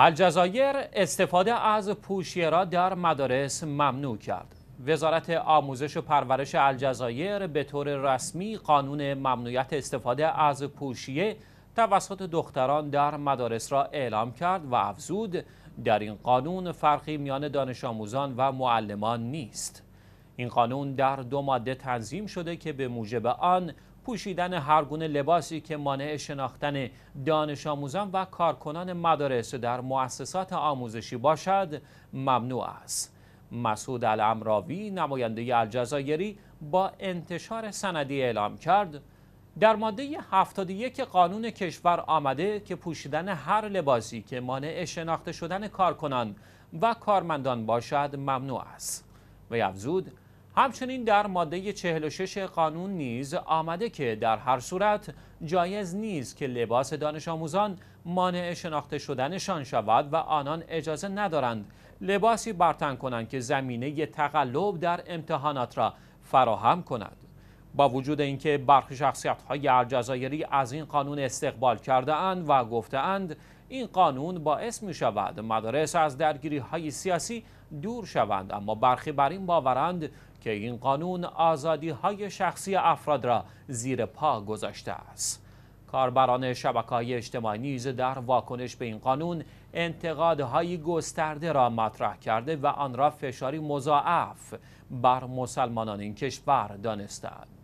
الجزایر استفاده از پوشیه را در مدارس ممنوع کرد. وزارت آموزش و پرورش الجزایر به طور رسمی قانون ممنوعیت استفاده از پوشیه توسط دختران در مدارس را اعلام کرد و افزود در این قانون فرقی میان دانش آموزان و معلمان نیست. این قانون در دو ماده تنظیم شده که به موجب آن پوشیدن هرگونه لباسی که مانع شناختن دانش آموزان و کارکنان مدارس در مؤسسات آموزشی باشد ممنوع است مسعود الامراوی نماینده الجزایری با انتشار سندی اعلام کرد در ماده 71 قانون کشور آمده که پوشیدن هر لباسی که مانع شناخته شدن کارکنان و کارمندان باشد ممنوع است و افزود همچنین در ماده 46 قانون نیز آمده که در هر صورت جایز نیست که لباس دانش آموزان مانع شناخته شدنشان شود و آنان اجازه ندارند لباسی برتن کنند که زمینه تقلب در امتحانات را فراهم کند با وجود اینکه برخی شخصیت های الجزایری از این قانون استقبال کرده اند و گفته اند این قانون باعث می شود مدارس از درگیری های سیاسی دور شوند اما برخی بر این باورند که این قانون آزادی های شخصی افراد را زیر پا گذاشته است کاربران شبکه های اجتماعی نیز در واکنش به این قانون انتقادهای گسترده را مطرح کرده و آن را فشاری مضاعف بر مسلمانان این کشور دانستند